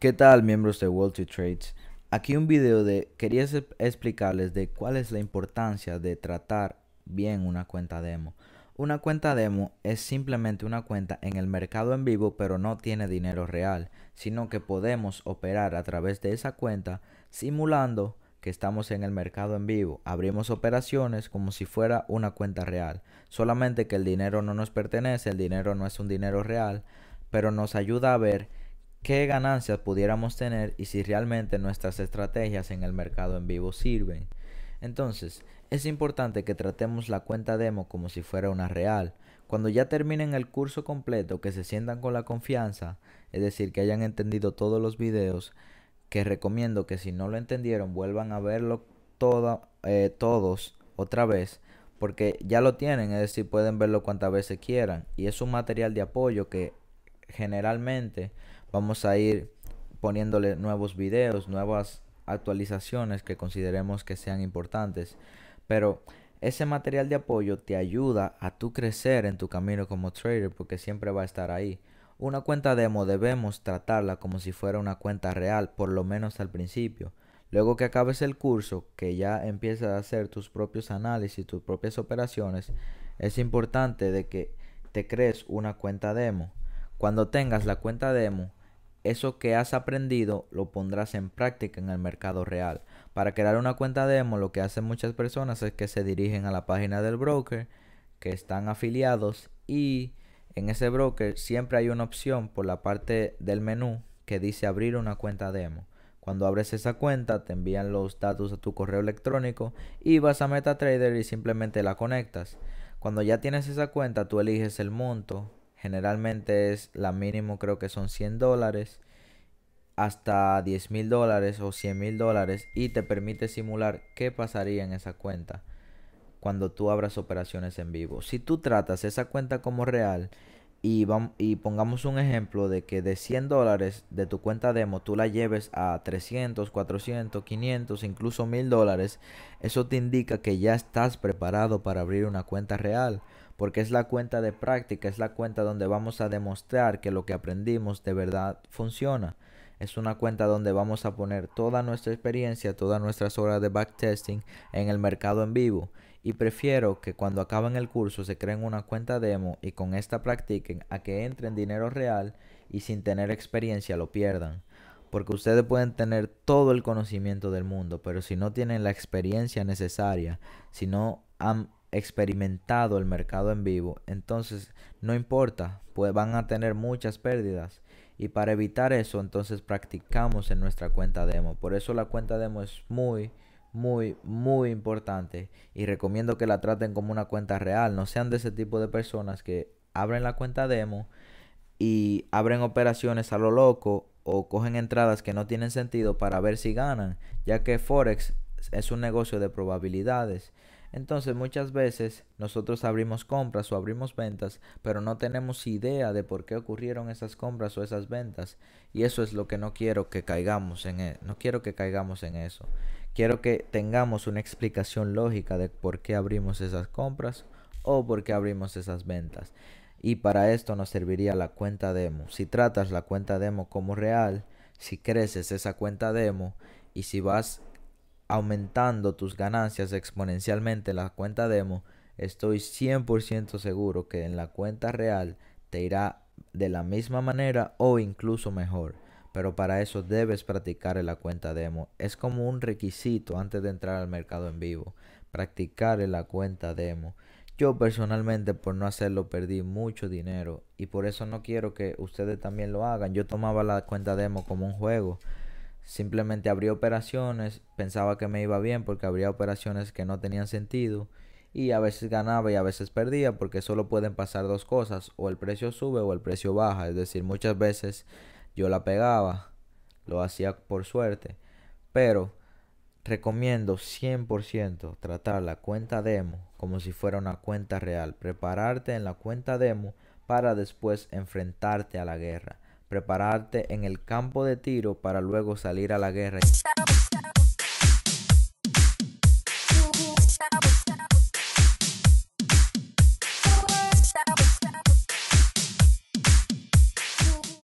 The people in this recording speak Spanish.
¿Qué tal miembros de Wall Street Trades? Aquí un video de quería explicarles de cuál es la importancia de tratar bien una cuenta demo. Una cuenta demo es simplemente una cuenta en el mercado en vivo pero no tiene dinero real, sino que podemos operar a través de esa cuenta simulando que estamos en el mercado en vivo. Abrimos operaciones como si fuera una cuenta real, solamente que el dinero no nos pertenece, el dinero no es un dinero real, pero nos ayuda a ver qué ganancias pudiéramos tener y si realmente nuestras estrategias en el mercado en vivo sirven. Entonces, es importante que tratemos la cuenta demo como si fuera una real. Cuando ya terminen el curso completo, que se sientan con la confianza, es decir, que hayan entendido todos los videos, que recomiendo que si no lo entendieron vuelvan a verlo todo, eh, todos otra vez, porque ya lo tienen, es decir, pueden verlo cuantas veces quieran. Y es un material de apoyo que generalmente Vamos a ir poniéndole nuevos videos, nuevas actualizaciones que consideremos que sean importantes. Pero ese material de apoyo te ayuda a tu crecer en tu camino como trader porque siempre va a estar ahí. Una cuenta demo debemos tratarla como si fuera una cuenta real, por lo menos al principio. Luego que acabes el curso, que ya empiezas a hacer tus propios análisis, tus propias operaciones, es importante de que te crees una cuenta demo. Cuando tengas la cuenta demo, eso que has aprendido lo pondrás en práctica en el mercado real. Para crear una cuenta demo, lo que hacen muchas personas es que se dirigen a la página del broker que están afiliados y en ese broker siempre hay una opción por la parte del menú que dice abrir una cuenta demo. Cuando abres esa cuenta te envían los datos a tu correo electrónico y vas a MetaTrader y simplemente la conectas. Cuando ya tienes esa cuenta tú eliges el monto Generalmente es la mínimo, creo que son 100 dólares hasta 10 mil dólares o 100 mil dólares y te permite simular qué pasaría en esa cuenta cuando tú abras operaciones en vivo. Si tú tratas esa cuenta como real y, vamos, y pongamos un ejemplo de que de 100 dólares de tu cuenta demo tú la lleves a 300, 400, 500, incluso 1000 dólares, eso te indica que ya estás preparado para abrir una cuenta real, porque es la cuenta de práctica, es la cuenta donde vamos a demostrar que lo que aprendimos de verdad funciona. Es una cuenta donde vamos a poner toda nuestra experiencia, todas nuestras horas de backtesting en el mercado en vivo y prefiero que cuando acaben el curso se creen una cuenta demo y con esta practiquen a que entren dinero real y sin tener experiencia lo pierdan. Porque ustedes pueden tener todo el conocimiento del mundo, pero si no tienen la experiencia necesaria, si no han experimentado el mercado en vivo, entonces no importa, pues van a tener muchas pérdidas. Y para evitar eso, entonces practicamos en nuestra cuenta demo. Por eso la cuenta demo es muy, muy, muy importante. Y recomiendo que la traten como una cuenta real. No sean de ese tipo de personas que abren la cuenta demo y abren operaciones a lo loco o cogen entradas que no tienen sentido para ver si ganan, ya que Forex es un negocio de probabilidades. Entonces muchas veces nosotros abrimos compras o abrimos ventas, pero no tenemos idea de por qué ocurrieron esas compras o esas ventas. Y eso es lo que no quiero que caigamos en e, no quiero que caigamos en eso. Quiero que tengamos una explicación lógica de por qué abrimos esas compras o por qué abrimos esas ventas. Y para esto nos serviría la cuenta demo. Si tratas la cuenta demo como real, si creces esa cuenta demo y si vas aumentando tus ganancias exponencialmente en la cuenta demo, estoy 100% seguro que en la cuenta real te irá de la misma manera o incluso mejor. Pero para eso debes practicar en la cuenta demo. Es como un requisito antes de entrar al mercado en vivo. Practicar en la cuenta demo. Yo personalmente por no hacerlo perdí mucho dinero y por eso no quiero que ustedes también lo hagan. Yo tomaba la cuenta demo como un juego. Simplemente abría operaciones, pensaba que me iba bien porque abría operaciones que no tenían sentido y a veces ganaba y a veces perdía porque solo pueden pasar dos cosas, o el precio sube o el precio baja, es decir, muchas veces yo la pegaba, lo hacía por suerte, pero recomiendo 100% tratar la cuenta demo como si fuera una cuenta real, prepararte en la cuenta demo para después enfrentarte a la guerra prepararte en el campo de tiro para luego salir a la guerra.